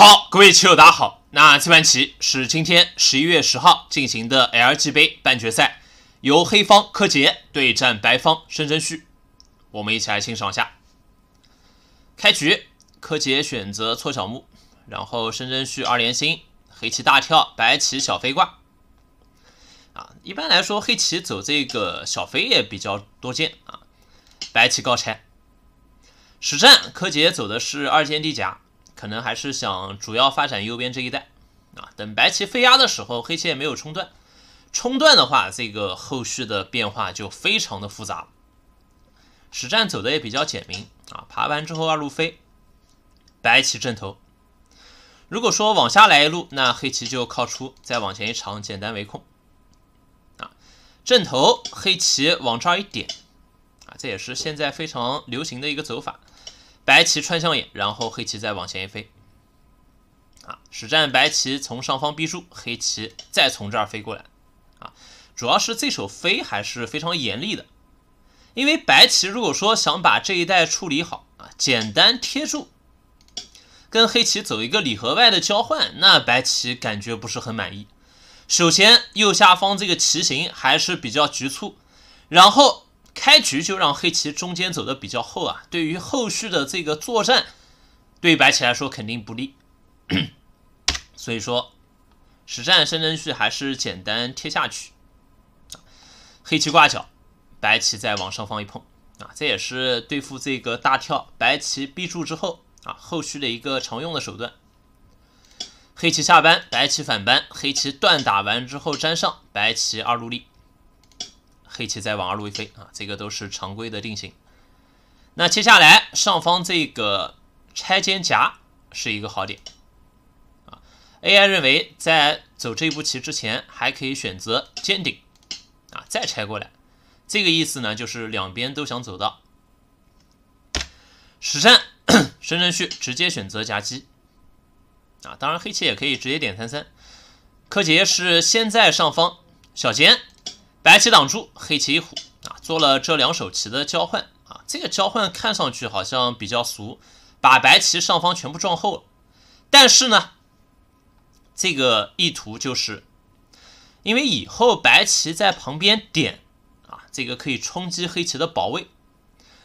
好，各位棋友，大家好。那这盘棋是今天十一月十号进行的 LG 杯半决赛，由黑方柯洁对战白方申真旭。我们一起来欣赏一下。开局，柯洁选择搓小目，然后申真旭二连星，黑棋大跳，白棋小飞挂。啊，一般来说，黑棋走这个小飞也比较多见啊。白棋高拆，实战，柯洁走的是二间地甲。可能还是想主要发展右边这一带，啊，等白棋飞压的时候，黑棋也没有冲断，冲断的话，这个后续的变化就非常的复杂。实战走的也比较简明，啊，爬完之后二路飞，白棋正头。如果说往下来一路，那黑棋就靠出，再往前一长，简单围控。啊，正头黑棋往这儿一点，啊，这也是现在非常流行的一个走法。白棋穿象眼，然后黑棋再往前一飞，啊，实战白棋从上方逼住，黑棋再从这儿飞过来，啊，主要是这手飞还是非常严厉的，因为白棋如果说想把这一带处理好啊，简单贴住，跟黑棋走一个里和外的交换，那白棋感觉不是很满意。首先右下方这个棋形还是比较局促，然后。开局就让黑棋中间走的比较厚啊，对于后续的这个作战，对白棋来说肯定不利。所以说，实战深真序还是简单贴下去，黑棋挂角，白棋再往上方一碰啊，这也是对付这个大跳，白棋逼住之后啊，后续的一个常用的手段。黑棋下班，白棋反班，黑棋断打完之后粘上，白棋二路立。黑棋再往二路一飞啊，这个都是常规的定型。那接下来上方这个拆肩夹是一个好点啊。AI 认为在走这一步棋之前，还可以选择尖顶啊，再拆过来。这个意思呢，就是两边都想走到。实战，深圳区直接选择夹击啊，当然黑棋也可以直接点三三。柯洁是先在上方小尖。白棋挡住，黑棋一虎啊，做了这两手棋的交换啊，这个交换看上去好像比较俗，把白棋上方全部撞厚了，但是呢，这个意图就是，因为以后白棋在旁边点啊，这个可以冲击黑棋的保卫，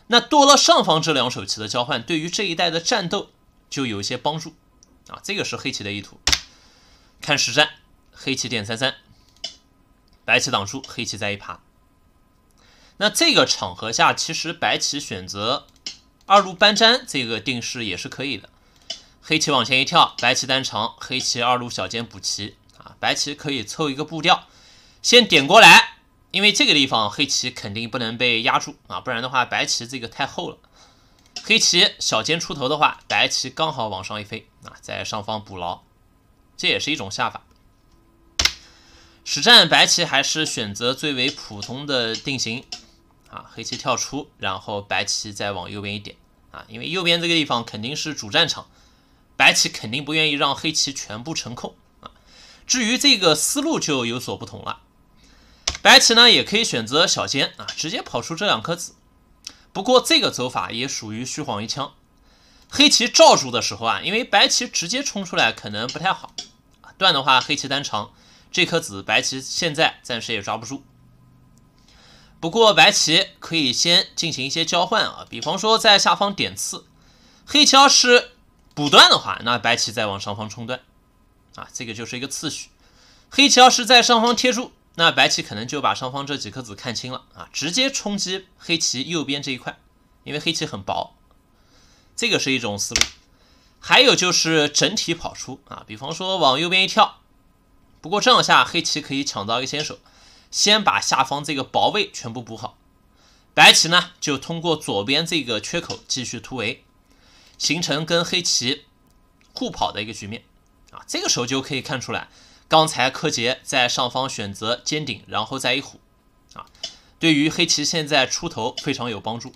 那多了上方这两手棋的交换，对于这一代的战斗就有一些帮助啊，这个是黑棋的意图。看实战，黑棋点三三。白棋挡住，黑棋再一爬。那这个场合下，其实白棋选择二路搬粘这个定式也是可以的。黑棋往前一跳，白棋单长，黑棋二路小尖补棋啊。白棋可以凑一个步调，先点过来，因为这个地方黑棋肯定不能被压住啊，不然的话白棋这个太厚了。黑棋小尖出头的话，白棋刚好往上一飞啊，在上方补牢，这也是一种下法。实战白棋还是选择最为普通的定型啊，黑棋跳出，然后白棋再往右边一点啊，因为右边这个地方肯定是主战场，白棋肯定不愿意让黑棋全部成空啊。至于这个思路就有所不同了，白棋呢也可以选择小尖啊，直接跑出这两颗子，不过这个走法也属于虚晃一枪。黑棋罩住的时候啊，因为白棋直接冲出来可能不太好啊，断的话黑棋单长。这颗子白棋现在暂时也抓不住，不过白棋可以先进行一些交换啊，比方说在下方点刺，黑棋要是补断的话，那白棋再往上方冲断，啊，这个就是一个次序。黑棋要是在上方贴住，那白棋可能就把上方这几颗子看清了啊，直接冲击黑棋右边这一块，因为黑棋很薄，这个是一种思路。还有就是整体跑出啊，比方说往右边一跳。不过这样下，黑棋可以抢到一个先手，先把下方这个薄位全部补好。白棋呢，就通过左边这个缺口继续突围，形成跟黑棋互跑的一个局面啊。这个时候就可以看出来，刚才柯洁在上方选择尖顶，然后再一虎啊，对于黑棋现在出头非常有帮助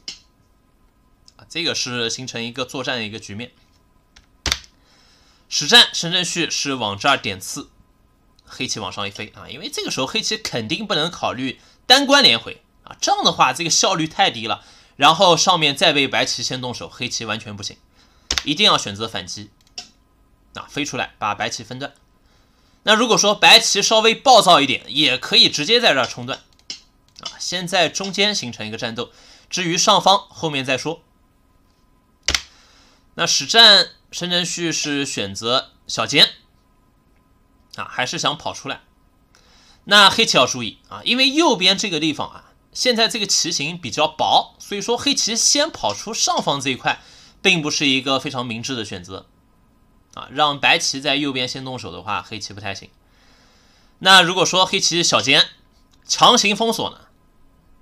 这个是形成一个作战的一个局面。实战深圳旭是往这儿点刺。黑棋往上一飞啊，因为这个时候黑棋肯定不能考虑单关连回啊，这样的话这个效率太低了。然后上面再被白棋先动手，黑棋完全不行，一定要选择反击啊，飞出来把白棋分段。那如果说白棋稍微暴躁一点，也可以直接在这冲断啊，先在中间形成一个战斗，至于上方后面再说。那实战申真旭是选择小尖。啊，还是想跑出来。那黑棋要注意啊，因为右边这个地方啊，现在这个棋形比较薄，所以说黑棋先跑出上方这一块，并不是一个非常明智的选择。啊，让白棋在右边先动手的话，黑棋不太行。那如果说黑棋小尖强行封锁呢？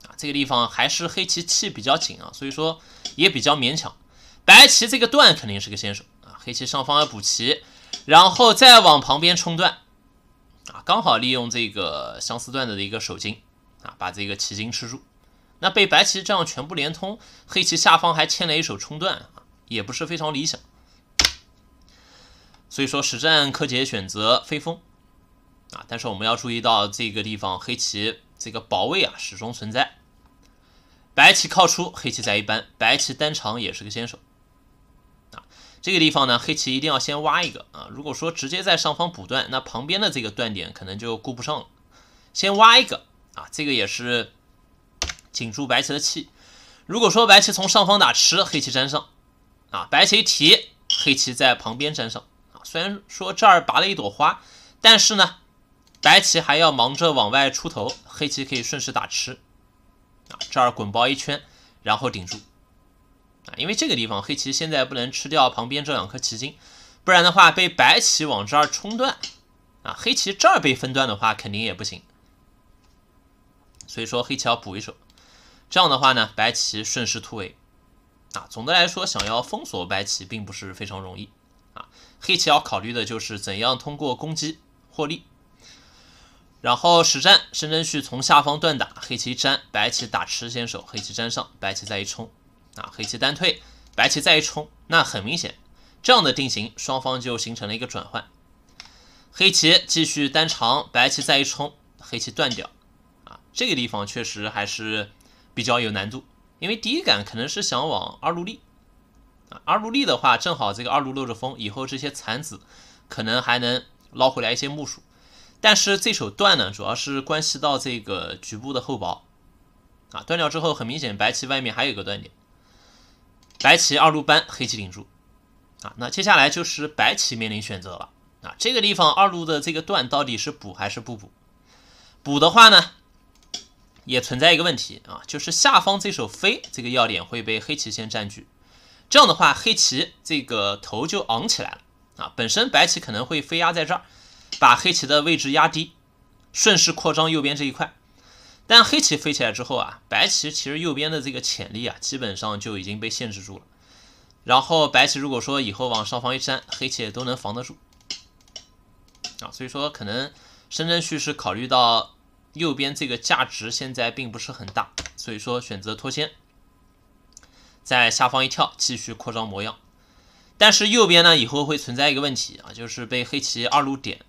啊，这个地方还是黑棋气比较紧啊，所以说也比较勉强。白棋这个断肯定是个先手啊，黑棋上方要补棋，然后再往旁边冲断。刚好利用这个相思段子的一个手筋啊，把这个棋筋吃住。那被白棋这样全部连通，黑棋下方还牵了一手冲断啊，也不是非常理想。所以说实战柯洁选择飞风啊，但是我们要注意到这个地方黑棋这个保卫啊始终存在，白棋靠出，黑棋在一般，白棋单长也是个先手。这个地方呢，黑棋一定要先挖一个啊！如果说直接在上方补断，那旁边的这个断点可能就顾不上了。先挖一个啊，这个也是紧住白棋的气。如果说白棋从上方打吃，黑棋粘上啊，白棋一提，黑棋在旁边粘上啊。虽然说这儿拔了一朵花，但是呢，白棋还要忙着往外出头，黑棋可以顺势打吃啊，这儿滚包一圈，然后顶住。啊，因为这个地方黑棋现在不能吃掉旁边这两颗棋筋，不然的话被白棋往这儿冲断，啊，黑棋这儿被分断的话肯定也不行。所以说黑棋要补一手，这样的话呢，白棋顺势突围，啊，总的来说想要封锁白棋并不是非常容易，啊，黑棋要考虑的就是怎样通过攻击获利。然后实战，申真旭从下方断打黑棋粘，白棋打吃先手，黑棋粘上，白棋再一冲。啊，黑棋单退，白棋再一冲，那很明显，这样的定型双方就形成了一个转换。黑棋继续单长，白棋再一冲，黑棋断掉。啊，这个地方确实还是比较有难度，因为第一感可能是想往二路立。啊，二路立的话，正好这个二路漏着风，以后这些残子可能还能捞回来一些木数。但是这手断呢，主要是关系到这个局部的厚薄。啊，断掉之后，很明显白棋外面还有一个断点。白棋二路扳，黑棋顶住，啊，那接下来就是白棋面临选择了，啊，这个地方二路的这个段到底是补还是不补？补的话呢，也存在一个问题啊，就是下方这手飞这个要点会被黑棋先占据，这样的话黑棋这个头就昂起来了，啊，本身白棋可能会飞压在这儿，把黑棋的位置压低，顺势扩张右边这一块。但黑棋飞起来之后啊，白棋其实右边的这个潜力啊，基本上就已经被限制住了。然后白棋如果说以后往上方一粘，黑棋也都能防得住啊，所以说可能深圳旭是考虑到右边这个价值现在并不是很大，所以说选择脱先，在下方一跳继续扩张模样。但是右边呢，以后会存在一个问题啊，就是被黑棋二路点，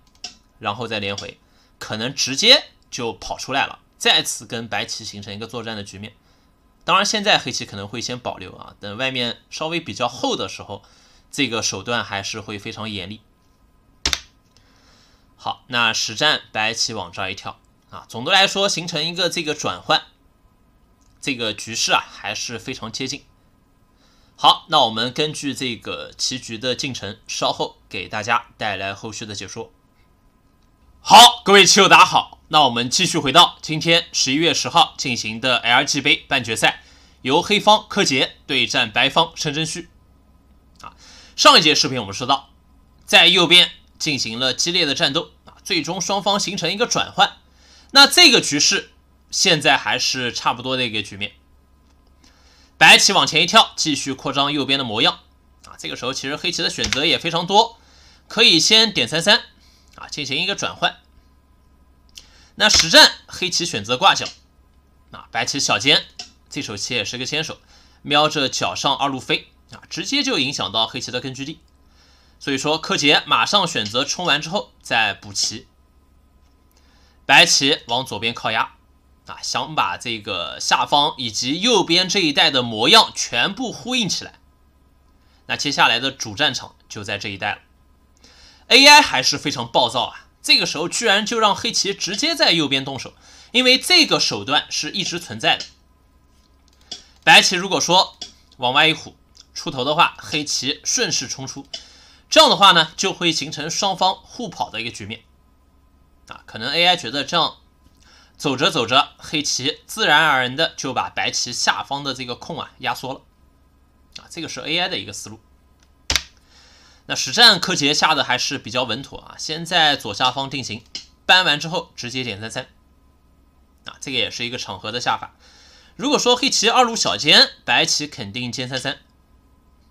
然后再连回，可能直接就跑出来了。再次跟白棋形成一个作战的局面，当然现在黑棋可能会先保留啊，等外面稍微比较厚的时候，这个手段还是会非常严厉。好，那实战白棋往这一跳啊，总的来说形成一个这个转换，这个局势啊还是非常接近。好，那我们根据这个棋局的进程，稍后给大家带来后续的解说。好，各位棋友，打好。那我们继续回到今天十一月十号进行的 LG 杯半决赛，由黑方柯洁对战白方申真谞。啊，上一节视频我们说到，在右边进行了激烈的战斗啊，最终双方形成一个转换。那这个局势现在还是差不多的一个局面。白棋往前一跳，继续扩张右边的模样啊。这个时候其实黑棋的选择也非常多，可以先点三三啊，进行一个转换。那实战黑棋选择挂角，啊，白棋小尖，这手棋也是个先手，瞄着角上二路飞，啊，直接就影响到黑棋的根据地，所以说柯洁马上选择冲完之后再补棋，白棋往左边靠压，啊，想把这个下方以及右边这一带的模样全部呼应起来，那接下来的主战场就在这一带了，AI 还是非常暴躁啊。这个时候居然就让黑棋直接在右边动手，因为这个手段是一直存在的。白棋如果说往外一虎出头的话，黑棋顺势冲出，这样的话呢，就会形成双方互跑的一个局面。啊，可能 AI 觉得这样走着走着，黑棋自然而然的就把白棋下方的这个空啊压缩了。啊，这个是 AI 的一个思路。那实战柯洁下的还是比较稳妥啊，先在左下方定型，搬完之后直接点三三，啊，这个也是一个场合的下法。如果说黑棋二路小尖，白棋肯定尖三三，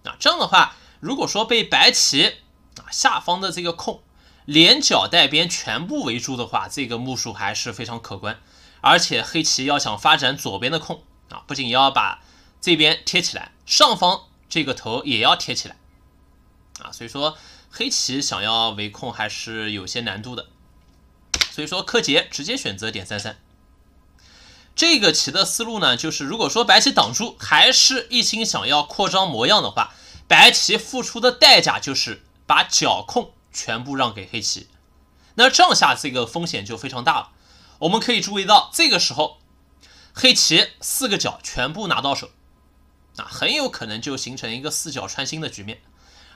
啊，这样的话，如果说被白棋啊下方的这个空连角带边全部围住的话，这个目数还是非常可观。而且黑棋要想发展左边的空啊，不仅要把这边贴起来，上方这个头也要贴起来。啊，所以说黑棋想要围控还是有些难度的，所以说柯洁直接选择点三三。这个棋的思路呢，就是如果说白棋挡住，还是一心想要扩张模样的话，白棋付出的代价就是把角控全部让给黑棋，那这样下这个风险就非常大了。我们可以注意到，这个时候黑棋四个角全部拿到手，啊，很有可能就形成一个四角穿心的局面。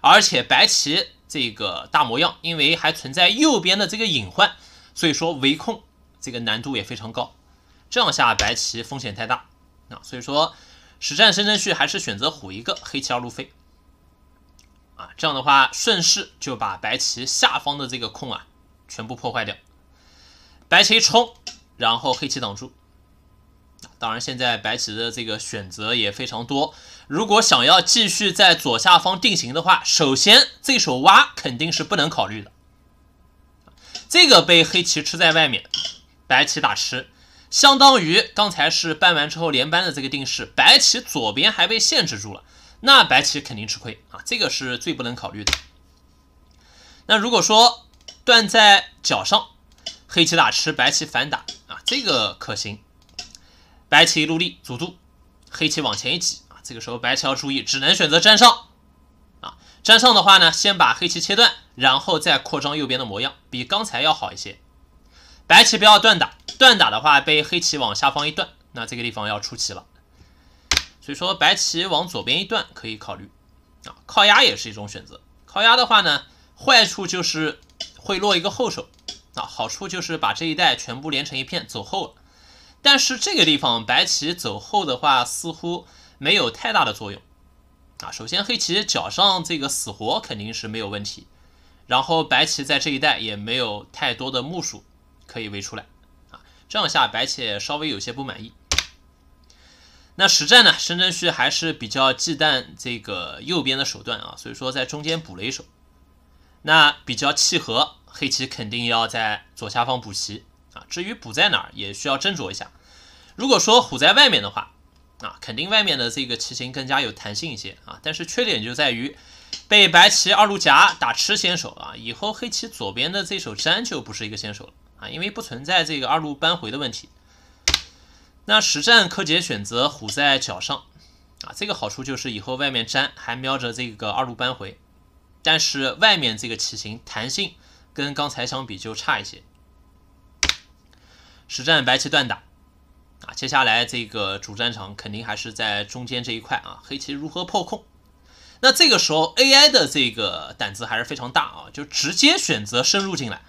而且白棋这个大模样，因为还存在右边的这个隐患，所以说围控这个难度也非常高。这样下白棋风险太大啊，所以说实战深圳去还是选择虎一个黑棋二路飞啊，这样的话顺势就把白棋下方的这个空啊全部破坏掉，白棋一冲，然后黑棋挡住。当然现在白棋的这个选择也非常多。如果想要继续在左下方定型的话，首先这手挖肯定是不能考虑的。这个被黑棋吃在外面，白棋打吃，相当于刚才是搬完之后连搬的这个定式。白棋左边还被限制住了，那白棋肯定吃亏啊，这个是最不能考虑的。那如果说断在角上，黑棋打吃，白棋反打啊，这个可行。白棋路力阻住，黑棋往前一挤。这个时候白棋要注意，只能选择粘上啊。粘上的话呢，先把黑棋切断，然后再扩张右边的模样，比刚才要好一些。白棋不要断打，断打的话被黑棋往下方一断，那这个地方要出棋了。所以说白棋往左边一断可以考虑啊，靠压也是一种选择。靠压的话呢，坏处就是会落一个后手啊，好处就是把这一带全部连成一片，走后了。但是这个地方白棋走后的话，似乎。没有太大的作用，啊，首先黑棋角上这个死活肯定是没有问题，然后白棋在这一带也没有太多的目数可以围出来，啊，这样下白棋稍微有些不满意。那实战呢，申圳旭还是比较忌惮这个右边的手段啊，所以说在中间补了一手，那比较契合黑棋肯定要在左下方补棋啊，至于补在哪儿也需要斟酌一下，如果说虎在外面的话。啊，肯定外面的这个棋形更加有弹性一些啊，但是缺点就在于被白棋二路夹打吃先手啊，以后黑棋左边的这手粘就不是一个先手了啊，因为不存在这个二路扳回的问题。那实战柯洁选择虎在角上啊，这个好处就是以后外面粘还瞄着这个二路扳回，但是外面这个棋形弹性跟刚才相比就差一些。实战白棋断打。啊，接下来这个主战场肯定还是在中间这一块啊，黑棋如何破空？那这个时候 AI 的这个胆子还是非常大啊，就直接选择深入进来，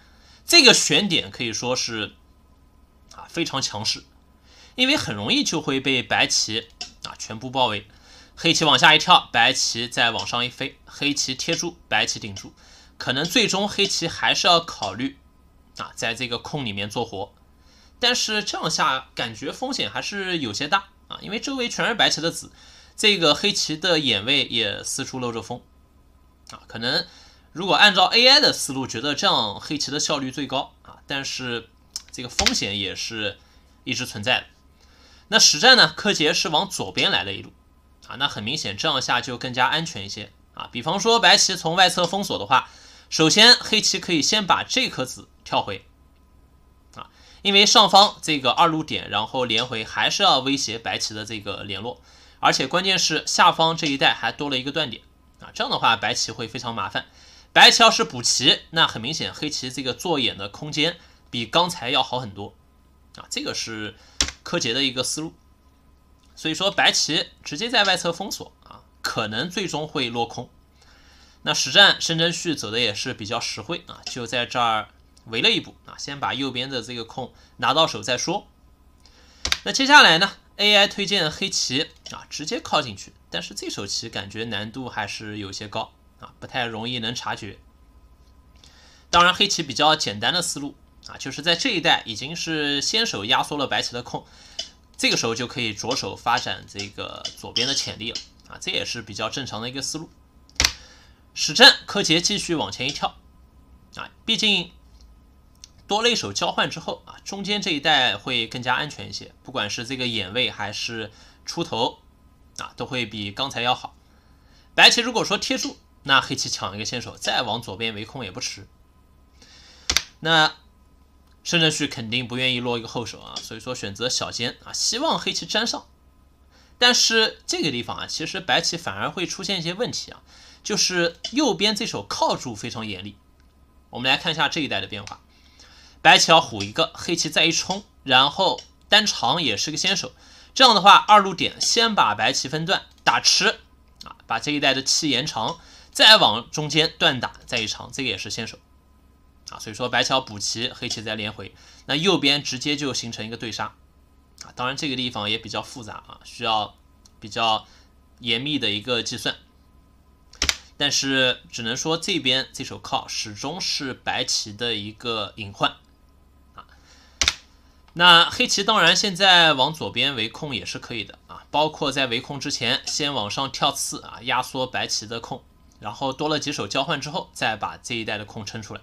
这个选点可以说是啊非常强势，因为很容易就会被白棋啊全部包围，黑棋往下一跳，白棋再往上一飞，黑棋贴住，白棋顶住，可能最终黑棋还是要考虑啊在这个空里面做活。但是这样下感觉风险还是有些大啊，因为周围全是白棋的子，这个黑棋的眼位也四处漏着风啊。可能如果按照 AI 的思路，觉得这样黑棋的效率最高啊，但是这个风险也是一直存在的。那实战呢，柯洁是往左边来了一路啊，那很明显这样下就更加安全一些啊。比方说白棋从外侧封锁的话，首先黑棋可以先把这颗子跳回。因为上方这个二路点，然后连回还是要威胁白棋的这个联络，而且关键是下方这一带还多了一个断点啊，这样的话白棋会非常麻烦。白棋要是补棋，那很明显黑棋这个做眼的空间比刚才要好很多啊，这个是柯洁的一个思路。所以说白棋直接在外侧封锁啊，可能最终会落空。那实战申真序走的也是比较实惠啊，就在这儿。围了一步啊，先把右边的这个空拿到手再说。那接下来呢？AI 推荐黑棋啊，直接靠进去。但是这手棋感觉难度还是有些高啊，不太容易能察觉。当然，黑棋比较简单的思路啊，就是在这一带已经是先手压缩了白棋的空，这个时候就可以着手发展这个左边的潜力了啊，这也是比较正常的一个思路。实战柯洁继续往前一跳啊，毕竟。多了一手交换之后啊，中间这一带会更加安全一些，不管是这个眼位还是出头啊，都会比刚才要好。白棋如果说贴住，那黑棋抢一个先手，再往左边围空也不迟。那申正旭肯定不愿意落一个后手啊，所以说选择小尖啊，希望黑棋粘上。但是这个地方啊，其实白棋反而会出现一些问题啊，就是右边这手靠住非常严厉。我们来看一下这一带的变化。白棋要虎一个，黑棋再一冲，然后单长也是个先手。这样的话，二路点先把白棋分段打吃，啊，把这一带的气延长，再往中间断打，再一长，这个也是先手，啊，所以说白棋要补棋，黑棋再连回，那右边直接就形成一个对杀，啊，当然这个地方也比较复杂啊，需要比较严密的一个计算。但是只能说这边这手靠始终是白棋的一个隐患。那黑棋当然现在往左边围空也是可以的啊，包括在围空之前先往上跳刺啊，压缩白棋的空，然后多了几手交换之后再把这一带的空撑出来。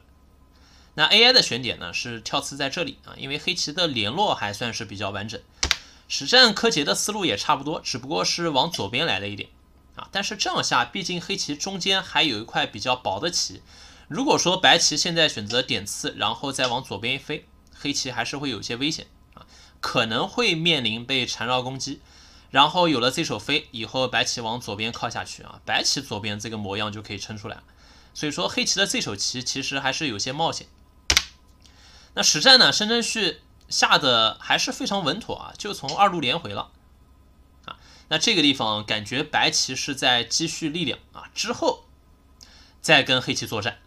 那 AI 的选点呢是跳刺在这里啊，因为黑棋的联络还算是比较完整。实战柯洁的思路也差不多，只不过是往左边来了一点啊，但是这样下毕竟黑棋中间还有一块比较薄的棋，如果说白棋现在选择点刺，然后再往左边一飞。黑棋还是会有些危险啊，可能会面临被缠绕攻击，然后有了这手飞以后，白棋往左边靠下去啊，白棋左边这个模样就可以撑出来了。所以说黑棋的这手棋其实还是有些冒险。那实战呢，申真旭下的还是非常稳妥啊，就从二路连回了啊。那这个地方感觉白棋是在积蓄力量啊，之后再跟黑棋作战。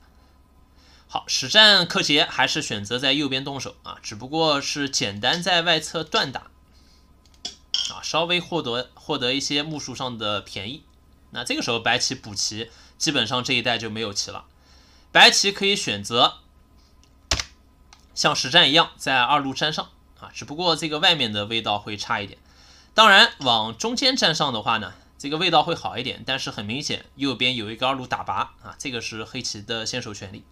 好，实战柯洁还是选择在右边动手啊，只不过是简单在外侧断打啊，稍微获得获得一些目数上的便宜。那这个时候白棋补棋，基本上这一带就没有棋了。白棋可以选择像实战一样在二路粘上啊，只不过这个外面的味道会差一点。当然往中间粘上的话呢，这个味道会好一点，但是很明显右边有一个二路打拔啊，这个是黑棋的先手权利。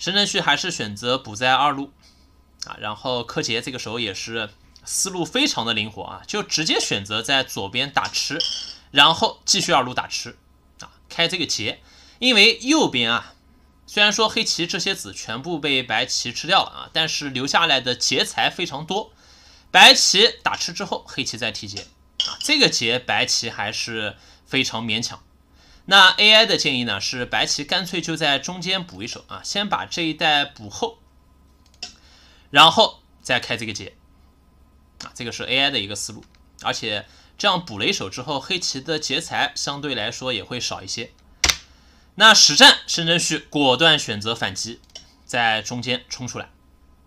深城旭还是选择补在二路啊，然后柯洁这个时候也是思路非常的灵活啊，就直接选择在左边打吃，然后继续二路打吃啊，开这个劫，因为右边啊，虽然说黑棋这些子全部被白棋吃掉了啊，但是留下来的劫材非常多，白棋打吃之后，黑棋再提劫，这个劫白棋还是非常勉强。那 AI 的建议呢是白棋干脆就在中间补一手啊，先把这一带补后，然后再开这个劫啊，这个是 AI 的一个思路。而且这样补了一手之后，黑棋的劫材相对来说也会少一些。那实战申真谞果断选择反击，在中间冲出来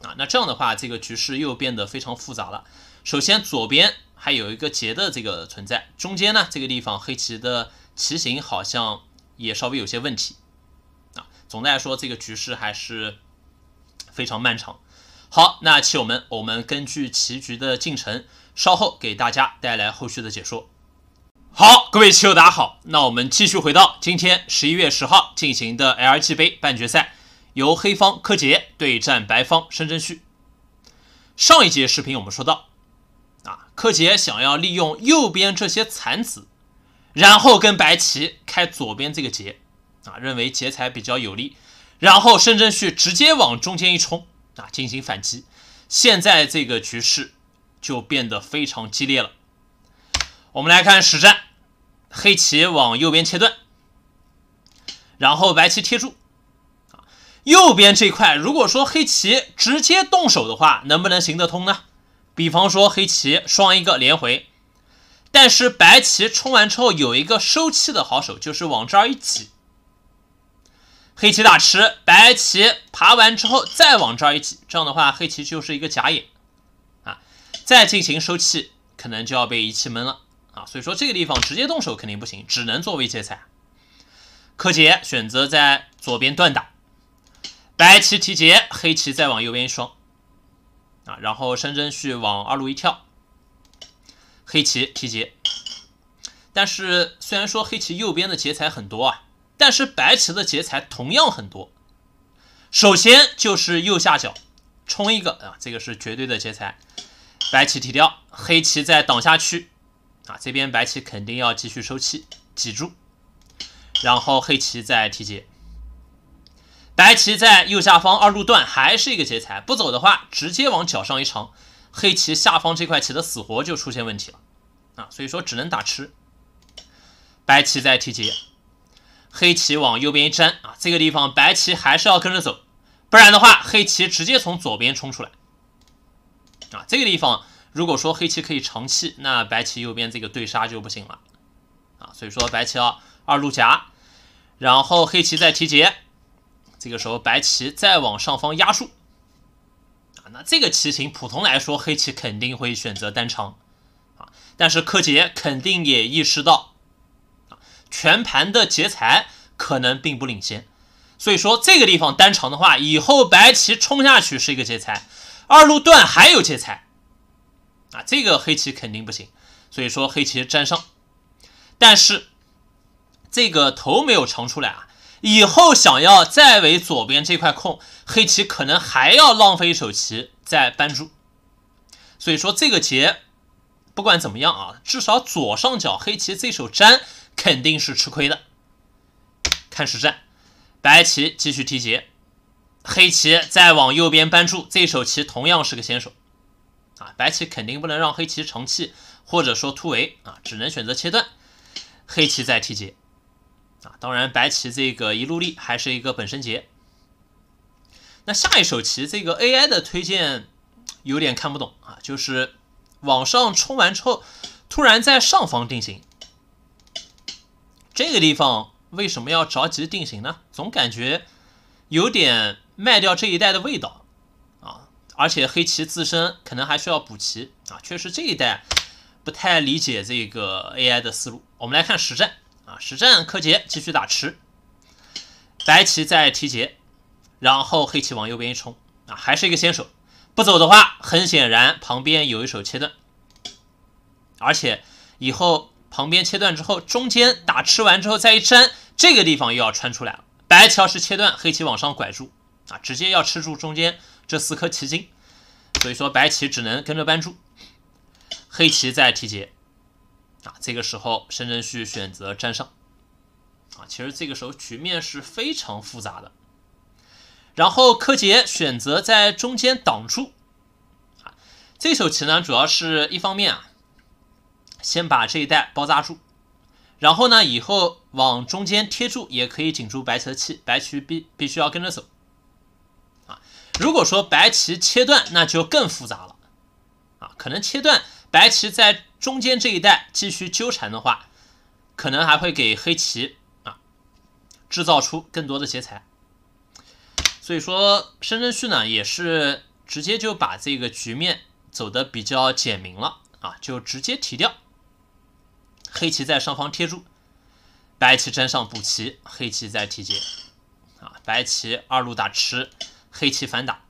啊，那这样的话，这个局势又变得非常复杂了。首先左边还有一个劫的这个存在，中间呢这个地方黑棋的。棋形好像也稍微有些问题，啊，总的来说这个局势还是非常漫长。好，那棋友们，我们根据棋局的进程，稍后给大家带来后续的解说。好，各位棋友，大家好，那我们继续回到今天十一月十号进行的 L G 杯半决赛，由黑方柯洁对战白方申真旭。上一节视频我们说到，啊，柯洁想要利用右边这些残子。然后跟白棋开左边这个劫，啊，认为劫材比较有利。然后申真旭直接往中间一冲，啊，进行反击。现在这个局势就变得非常激烈了。我们来看实战，黑棋往右边切断，然后白棋贴住。啊，右边这块，如果说黑棋直接动手的话，能不能行得通呢？比方说黑棋双一个连回。但是白棋冲完之后有一个收气的好手，就是往这儿一挤，黑棋打吃，白棋爬完之后再往这儿一挤，这样的话黑棋就是一个假眼啊，再进行收气，可能就要被一气闷了啊，所以说这个地方直接动手肯定不行，只能做围劫塞。柯洁选择在左边断打，白棋提劫，黑棋再往右边一双啊，然后申真旭往二路一跳。黑棋提劫，但是虽然说黑棋右边的劫材很多啊，但是白棋的劫材同样很多。首先就是右下角冲一个啊，这个是绝对的劫材。白棋提掉，黑棋再挡下去啊，这边白棋肯定要继续收气，挤住。然后黑棋再提劫，白棋在右下方二路段还是一个劫材，不走的话直接往脚上一长。黑棋下方这块棋的死活就出现问题了，啊，所以说只能打吃。白棋再提劫，黑棋往右边一粘，啊，这个地方白棋还是要跟着走，不然的话黑棋直接从左边冲出来，啊，这个地方如果说黑棋可以长气，那白棋右边这个对杀就不行了，啊，所以说白棋要二路夹，然后黑棋再提劫，这个时候白棋再往上方压树。那这个棋形，普通来说，黑棋肯定会选择单长，啊，但是柯洁肯定也意识到，啊，全盘的劫材可能并不领先，所以说这个地方单长的话，以后白棋冲下去是一个劫材，二路段还有劫材，啊，这个黑棋肯定不行，所以说黑棋占上，但是这个头没有长出来啊。以后想要再围左边这块空，黑棋可能还要浪费一手棋再搬住。所以说这个劫，不管怎么样啊，至少左上角黑棋这手粘肯定是吃亏的。看实战，白棋继续提劫，黑棋再往右边搬住，这手棋同样是个先手啊。白棋肯定不能让黑棋成气或者说突围啊，只能选择切断。黑棋再提劫。啊，当然，白棋这个一路立还是一个本身劫。那下一手棋这个 AI 的推荐有点看不懂啊，就是往上冲完之后，突然在上方定型，这个地方为什么要着急定型呢？总感觉有点卖掉这一代的味道啊。而且黑棋自身可能还需要补棋啊。确实这一代不太理解这个 AI 的思路。我们来看实战。实战柯洁继续打吃，白棋在提劫，然后黑棋往右边一冲，啊，还是一个先手。不走的话，很显然旁边有一手切断，而且以后旁边切断之后，中间打吃完之后再一粘，这个地方又要穿出来了。白桥是切断，黑棋往上拐住，啊，直接要吃住中间这四颗棋筋，所以说白棋只能跟着搬住，黑棋在提劫。啊，这个时候申真谞选择粘上，啊，其实这个时候局面是非常复杂的。然后柯洁选择在中间挡住，啊，这手棋呢，主要是一方面啊，先把这一带包扎住，然后呢，以后往中间贴住，也可以紧住白车气，白棋必必须要跟着走，啊，如果说白棋切断，那就更复杂了，啊，可能切断。白棋在中间这一带继续纠缠的话，可能还会给黑棋啊制造出更多的劫材。所以说，申真旭呢也是直接就把这个局面走的比较简明了啊，就直接提掉。黑棋在上方贴住，白棋粘上补棋，黑棋再提劫啊，白棋二路打吃，黑棋反打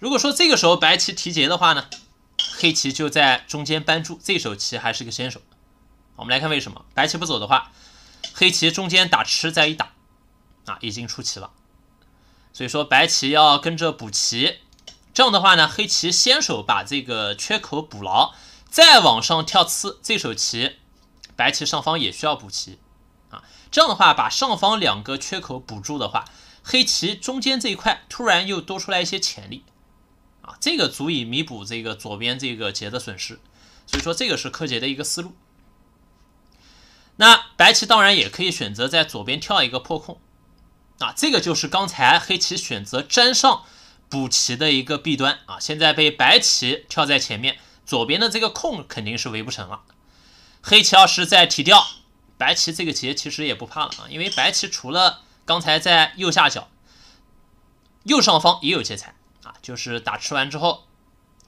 如果说这个时候白棋提劫的话呢？黑棋就在中间扳住，这手棋还是个先手。我们来看为什么，白棋不走的话，黑棋中间打吃再一打，啊，已经出棋了。所以说白棋要跟着补棋，这样的话呢，黑棋先手把这个缺口补牢，再往上跳吃，这手棋，白棋上方也需要补棋，啊，这样的话把上方两个缺口补住的话，黑棋中间这一块突然又多出来一些潜力。啊，这个足以弥补这个左边这个劫的损失，所以说这个是柯洁的一个思路。那白棋当然也可以选择在左边跳一个破空，啊，这个就是刚才黑棋选择粘上补棋的一个弊端啊，现在被白棋跳在前面，左边的这个空肯定是围不成了。黑棋要是再提掉，白棋这个劫其实也不怕了啊，因为白棋除了刚才在右下角、右上方也有劫材。就是打吃完之后，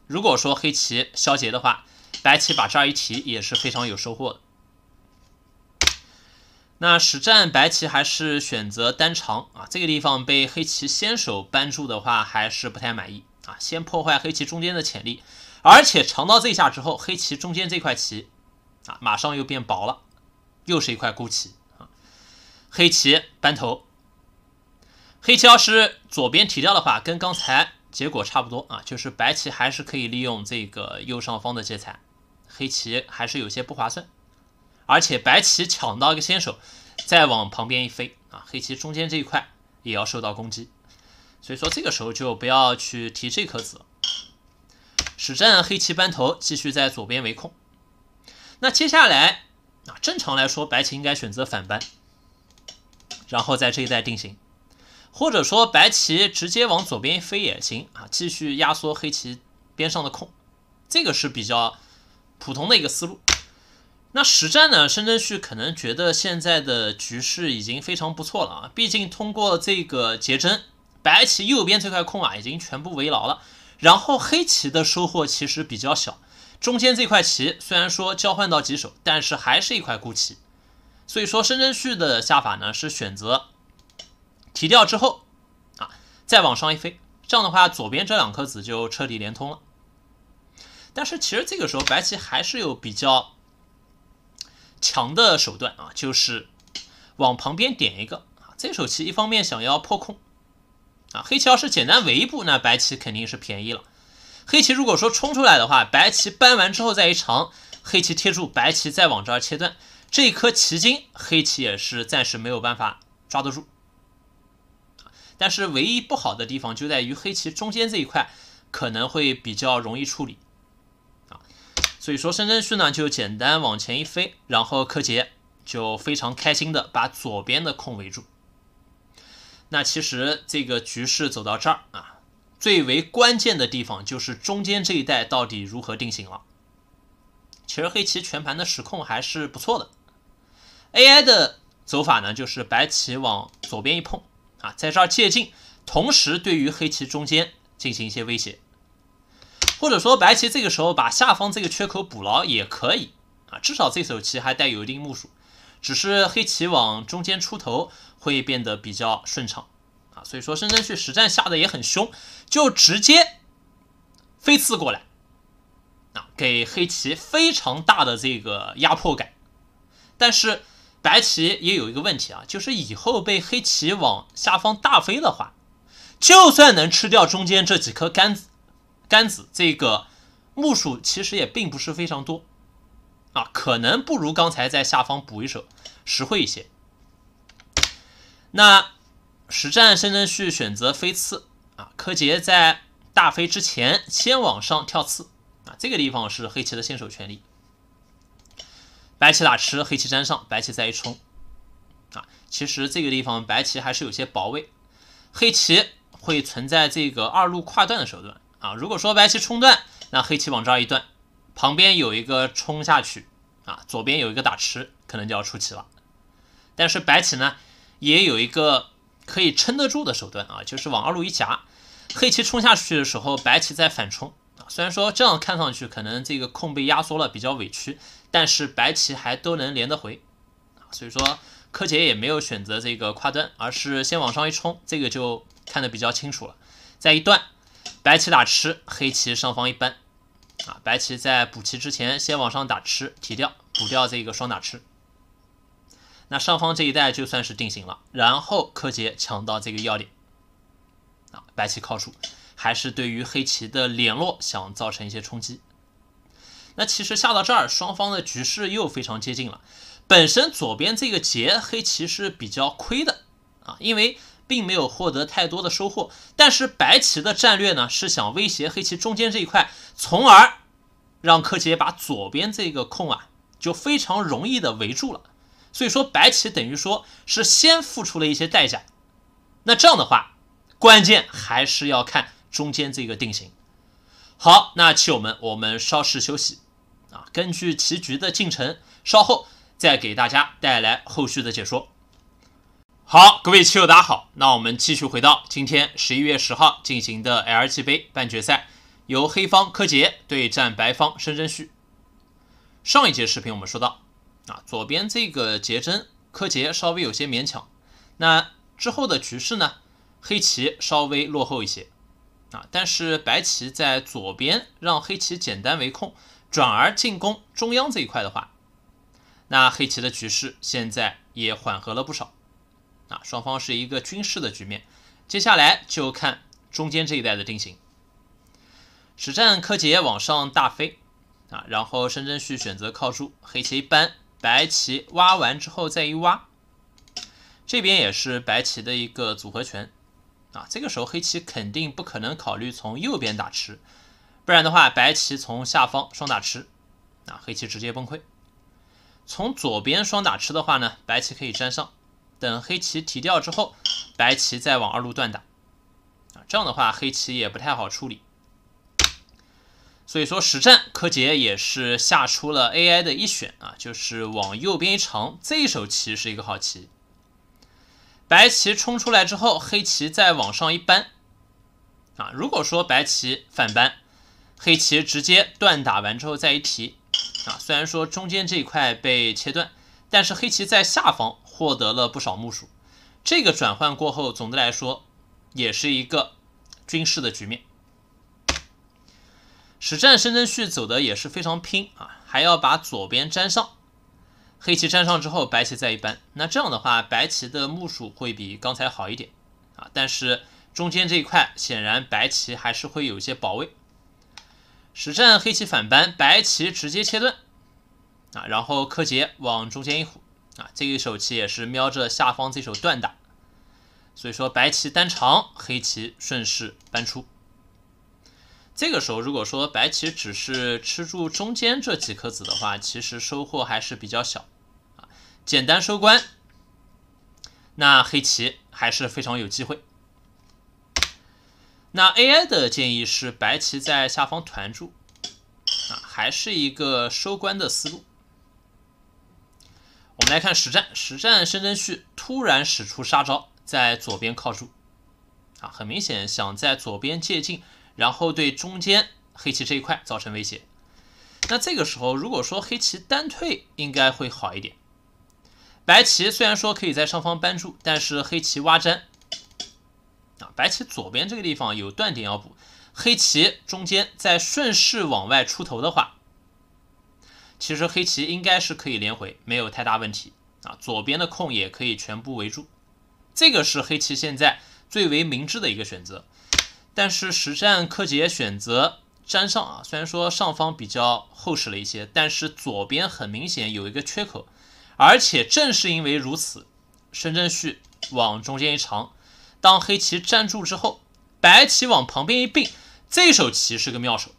如果说黑棋消劫的话，白棋把这儿一提也是非常有收获的。那实战白棋还是选择单长啊，这个地方被黑棋先手扳住的话还是不太满意啊。先破坏黑棋中间的潜力，而且长到这下之后，黑棋中间这块棋啊马上又变薄了，又是一块孤棋啊。黑棋扳头，黑棋要是左边提掉的话，跟刚才。结果差不多啊，就是白棋还是可以利用这个右上方的劫材，黑棋还是有些不划算。而且白棋抢到一个先手，再往旁边一飞啊，黑棋中间这一块也要受到攻击，所以说这个时候就不要去提这颗子。实战黑棋扳头，继续在左边围控。那接下来啊，正常来说白棋应该选择反扳，然后在这一带定型。或者说白棋直接往左边飞也行啊，继续压缩黑棋边上的空，这个是比较普通的一个思路。那实战呢，申真旭可能觉得现在的局势已经非常不错了啊，毕竟通过这个结针，白棋右边这块空啊已经全部围牢了，然后黑棋的收获其实比较小，中间这块棋虽然说交换到几手，但是还是一块孤棋，所以说申真旭的下法呢是选择。提掉之后，啊，再往上一飞，这样的话，左边这两颗子就彻底连通了。但是其实这个时候，白棋还是有比较强的手段啊，就是往旁边点一个啊。这手棋一方面想要破空啊，黑棋要是简单围一步，那白棋肯定是便宜了。黑棋如果说冲出来的话，白棋搬完之后再一长，黑棋贴住，白棋再往这儿切断这一颗棋筋，黑棋也是暂时没有办法抓得住。但是唯一不好的地方就在于黑棋中间这一块可能会比较容易处理啊，所以说申真旭呢就简单往前一飞，然后柯洁就非常开心的把左边的空围住。那其实这个局势走到这儿啊，最为关键的地方就是中间这一带到底如何定型了。其实黑棋全盘的实控还是不错的。AI 的走法呢，就是白棋往左边一碰。啊，在这儿借进，同时对于黑棋中间进行一些威胁，或者说白棋这个时候把下方这个缺口补牢也可以啊，至少这手棋还带有一定目数，只是黑棋往中间出头会变得比较顺畅啊，所以说申真谞实战下的也很凶，就直接飞刺过来啊，给黑棋非常大的这个压迫感，但是。白棋也有一个问题啊，就是以后被黑棋往下方大飞的话，就算能吃掉中间这几颗杆子，杆子这个目数其实也并不是非常多啊，可能不如刚才在下方补一手实惠一些。那实战深真谞选择飞刺啊，柯洁在大飞之前先往上跳刺啊，这个地方是黑棋的先手权利。白棋打吃，黑棋粘上，白棋再一冲，啊，其实这个地方白棋还是有些保卫，黑棋会存在这个二路跨段的手段啊。如果说白棋冲断，那黑棋往这儿一断，旁边有一个冲下去啊，左边有一个打吃，可能就要出棋了。但是白棋呢，也有一个可以撑得住的手段啊，就是往二路一夹，黑棋冲下去的时候，白棋再反冲啊。虽然说这样看上去可能这个空被压缩了，比较委屈。但是白棋还都能连得回，所以说柯洁也没有选择这个跨段，而是先往上一冲，这个就看得比较清楚了。再一段，白棋打吃，黑棋上方一扳，啊，白棋在补棋之前先往上打吃，提掉补掉这个双打吃，那上方这一带就算是定型了。然后柯洁抢到这个要点，啊，白棋靠住，还是对于黑棋的联络想造成一些冲击。那其实下到这儿，双方的局势又非常接近了。本身左边这个劫黑棋是比较亏的啊，因为并没有获得太多的收获。但是白棋的战略呢，是想威胁黑棋中间这一块，从而让柯洁把左边这个空啊，就非常容易的围住了。所以说白棋等于说是先付出了一些代价。那这样的话，关键还是要看中间这个定型。好，那棋友们，我们稍事休息。啊，根据棋局的进程，稍后再给大家带来后续的解说。好，各位棋友，大家好，那我们继续回到今天十一月十号进行的 LG 杯半决赛，由黑方柯洁对战白方申真旭。上一节视频我们说到，啊，左边这个杰珍柯洁稍微有些勉强。那之后的局势呢，黑棋稍微落后一些，啊，但是白棋在左边让黑棋简单围控。转而进攻中央这一块的话，那黑棋的局势现在也缓和了不少。啊，双方是一个军事的局面，接下来就看中间这一带的定型。实战柯洁往上大飞，啊，然后申真旭选择靠住黑棋一搬，白棋挖完之后再一挖，这边也是白棋的一个组合拳。啊，这个时候黑棋肯定不可能考虑从右边打吃。不然的话，白棋从下方双打吃，啊，黑棋直接崩溃。从左边双打吃的话呢，白棋可以粘上，等黑棋提掉之后，白棋再往二路断打，啊，这样的话黑棋也不太好处理。所以说实战柯洁也是下出了 AI 的一选啊，就是往右边一长，这一手棋是一个好棋。白棋冲出来之后，黑棋再往上一扳，啊，如果说白棋反扳。黑棋直接断打完之后再一提，啊，虽然说中间这一块被切断，但是黑棋在下方获得了不少目数。这个转换过后，总的来说也是一个军事的局面。实战深征旭走的也是非常拼啊，还要把左边粘上。黑棋粘上之后，白棋再一扳，那这样的话，白棋的目数会比刚才好一点啊，但是中间这一块显然白棋还是会有些保卫。实战黑棋反扳，白棋直接切断啊，然后柯洁往中间一虎啊，这一手棋也是瞄着下方这手断打，所以说白棋单长，黑棋顺势搬出。这个时候如果说白棋只是吃住中间这几颗子的话，其实收获还是比较小啊，简单收官。那黑棋还是非常有机会。那 AI 的建议是白棋在下方团住，啊，还是一个收官的思路。我们来看实战，实战申真谞突然使出杀招，在左边靠住，啊，很明显想在左边借进，然后对中间黑棋这一块造成威胁。那这个时候如果说黑棋单退应该会好一点。白棋虽然说可以在上方扳住，但是黑棋挖粘。啊，白棋左边这个地方有断点要补，黑棋中间再顺势往外出头的话，其实黑棋应该是可以连回，没有太大问题啊。左边的空也可以全部围住，这个是黑棋现在最为明智的一个选择。但是实战柯洁选择粘上啊，虽然说上方比较厚实了一些，但是左边很明显有一个缺口，而且正是因为如此，深圳旭往中间一长。当黑棋站住之后，白棋往旁边一并，这手棋是个妙手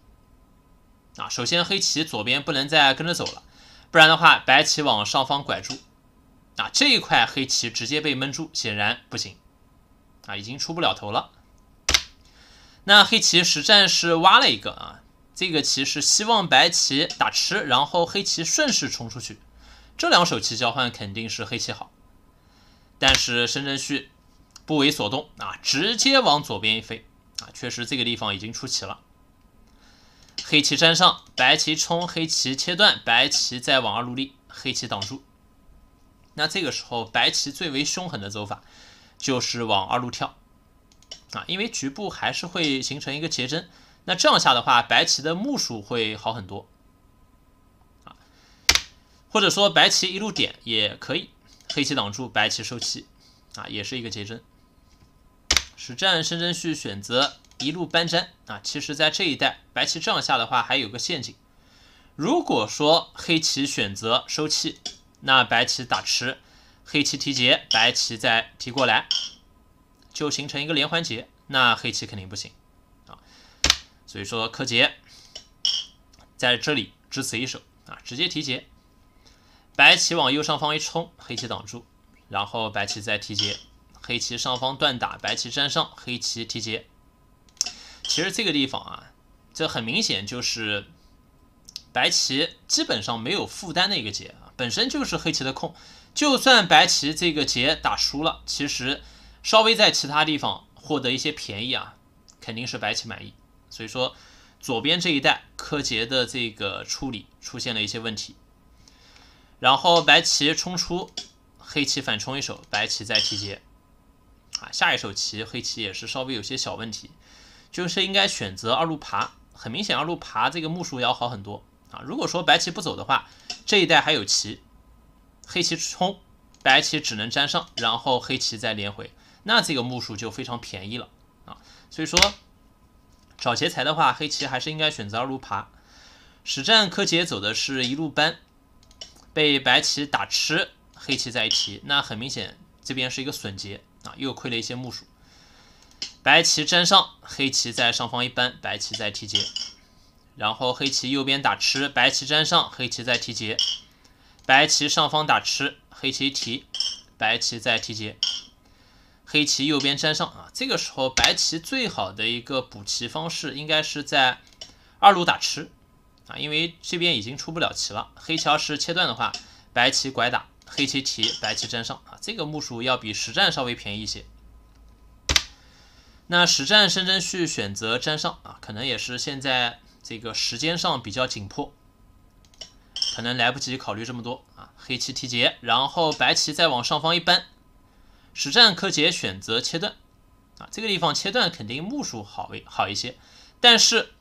啊！首先黑棋左边不能再跟着走了，不然的话白棋往上方拐住，啊，这一块黑棋直接被闷住，显然不行啊，已经出不了头了。那黑棋实战是挖了一个啊，这个棋是希望白棋打吃，然后黑棋顺势冲出去，这两手棋交换肯定是黑棋好，但是申真旭不为所动啊，直接往左边一飞啊，确实这个地方已经出棋了。黑棋粘上，白棋冲，黑棋切断，白棋再往二路立，黑棋挡住。那这个时候白棋最为凶狠的走法就是往二路跳啊，因为局部还是会形成一个结针。那这样下的话，白棋的目数会好很多啊，或者说白棋一路点也可以，黑棋挡住，白棋收气啊，也是一个结针。实战申真谞选择一路扳粘啊，其实，在这一带白棋这样下的话，还有个陷阱。如果说黑棋选择收气，那白棋打吃，黑棋提劫，白棋再提过来，就形成一个连环劫，那黑棋肯定不行啊。所以说柯洁在这里只此一手啊，直接提劫，白棋往右上方一冲，黑棋挡住，然后白棋再提劫。黑棋上方断打，白棋粘上，黑棋提劫。其实这个地方啊，这很明显就是白棋基本上没有负担的一个劫啊，本身就是黑棋的控。就算白棋这个劫打输了，其实稍微在其他地方获得一些便宜啊，肯定是白棋满意。所以说，左边这一带柯洁的这个处理出现了一些问题。然后白棋冲出，黑棋反冲一手，白棋再提劫。啊，下一手棋黑棋也是稍微有些小问题，就是应该选择二路爬，很明显二路爬这个目数要好很多啊。如果说白棋不走的话，这一带还有棋，黑棋冲，白棋只能粘上，然后黑棋再连回，那这个目数就非常便宜了啊。所以说找劫材的话，黑棋还是应该选择二路爬。实战柯洁走的是一路搬，被白棋打吃，黑棋在一起，那很明显这边是一个损劫。啊，又亏了一些木薯。白棋粘上，黑棋在上方一扳，白棋再提劫。然后黑棋右边打吃，白棋粘上，黑棋再提劫。白棋上方打吃，黑棋提，白棋再提劫。黑棋右边粘上啊，这个时候白棋最好的一个补棋方式应该是在二路打吃啊，因为这边已经出不了棋了。黑桥是切断的话，白棋拐打。黑棋提，白棋粘上啊，这个目数要比实战稍微便宜一些。那实战深针序选择粘上啊，可能也是现在这个时间上比较紧迫，可能来不及考虑这么多啊。黑棋提劫，然后白棋再往上方一扳。实战柯洁选择切断啊，这个地方切断肯定目数好一好一些，但是。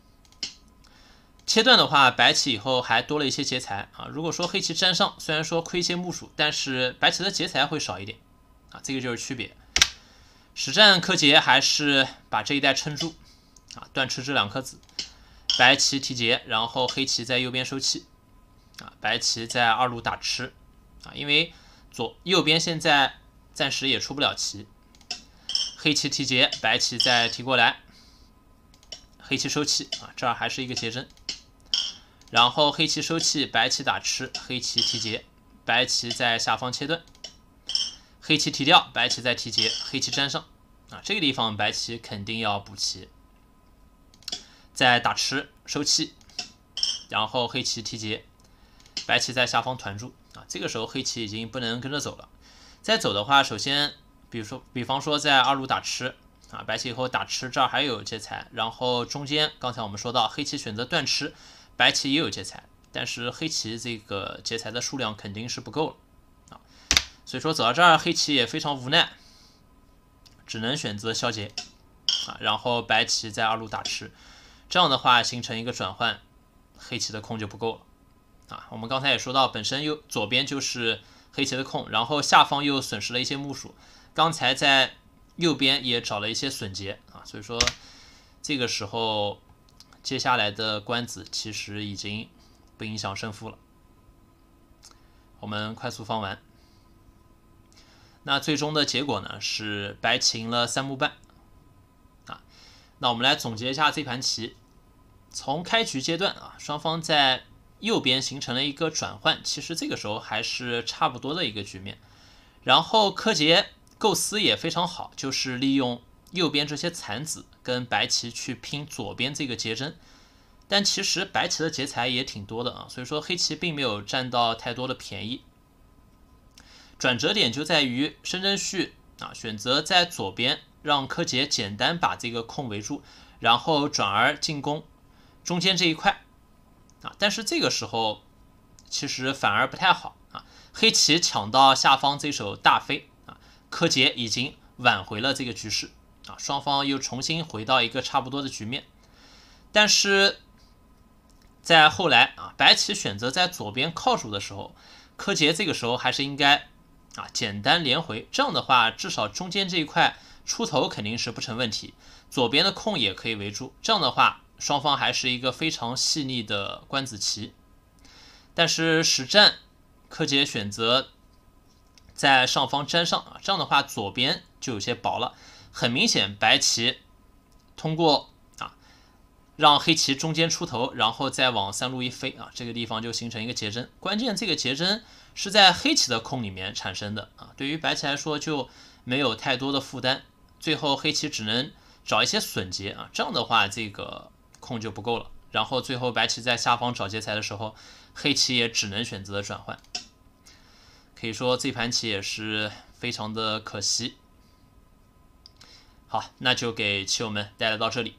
切断的话，白棋以后还多了一些劫财啊。如果说黑棋粘上，虽然说亏一些目数，但是白棋的劫财会少一点啊。这个就是区别。实战柯洁还是把这一带撑住啊，断吃这两颗子，白棋提劫，然后黑棋在右边收气啊，白棋在二路打吃啊，因为左右边现在暂时也出不了棋。黑棋提劫，白棋再提过来。黑棋收气啊，这儿还是一个结针。然后黑棋收气，白棋打吃，黑棋提劫，白棋在下方切断。黑棋提掉，白棋再提劫，黑棋粘上啊。这个地方白棋肯定要补棋。再打吃收气，然后黑棋提劫，白棋在下方团住啊。这个时候黑棋已经不能跟着走了，再走的话，首先比如说，比方说在二路打吃。啊，白棋以后打吃，这儿还有劫财，然后中间刚才我们说到黑棋选择断吃，白棋也有劫财，但是黑棋这个劫财的数量肯定是不够了啊，所以说走到这儿，黑棋也非常无奈，只能选择消劫啊，然后白棋在二路打吃，这样的话形成一个转换，黑棋的空就不够了啊，我们刚才也说到，本身右左边就是黑棋的空，然后下方又损失了一些木薯，刚才在。右边也找了一些损节啊，所以说这个时候接下来的官子其实已经不影响胜负了。我们快速放完，那最终的结果呢是白棋赢了三目半啊。那我们来总结一下这盘棋，从开局阶段啊，双方在右边形成了一个转换，其实这个时候还是差不多的一个局面。然后柯洁。构思也非常好，就是利用右边这些残子跟白棋去拼左边这个劫针。但其实白棋的劫材也挺多的啊，所以说黑棋并没有占到太多的便宜。转折点就在于申真旭啊，选择在左边让柯洁简单把这个空围住，然后转而进攻中间这一块啊。但是这个时候其实反而不太好啊，黑棋抢到下方这手大飞。柯洁已经挽回了这个局势啊，双方又重新回到一个差不多的局面。但是，在后来啊，白棋选择在左边靠住的时候，柯洁这个时候还是应该啊简单连回，这样的话至少中间这一块出头肯定是不成问题，左边的空也可以围住。这样的话，双方还是一个非常细腻的官子棋。但是实战，柯洁选择。在上方粘上啊，这样的话左边就有些薄了。很明显，白棋通过啊，让黑棋中间出头，然后再往三路一飞啊，这个地方就形成一个结针。关键这个结针是在黑棋的空里面产生的啊，对于白棋来说就没有太多的负担。最后黑棋只能找一些损劫啊，这样的话这个空就不够了。然后最后白棋在下方找劫材的时候，黑棋也只能选择转换。可以说这盘棋也是非常的可惜。好，那就给棋友们带来到这里。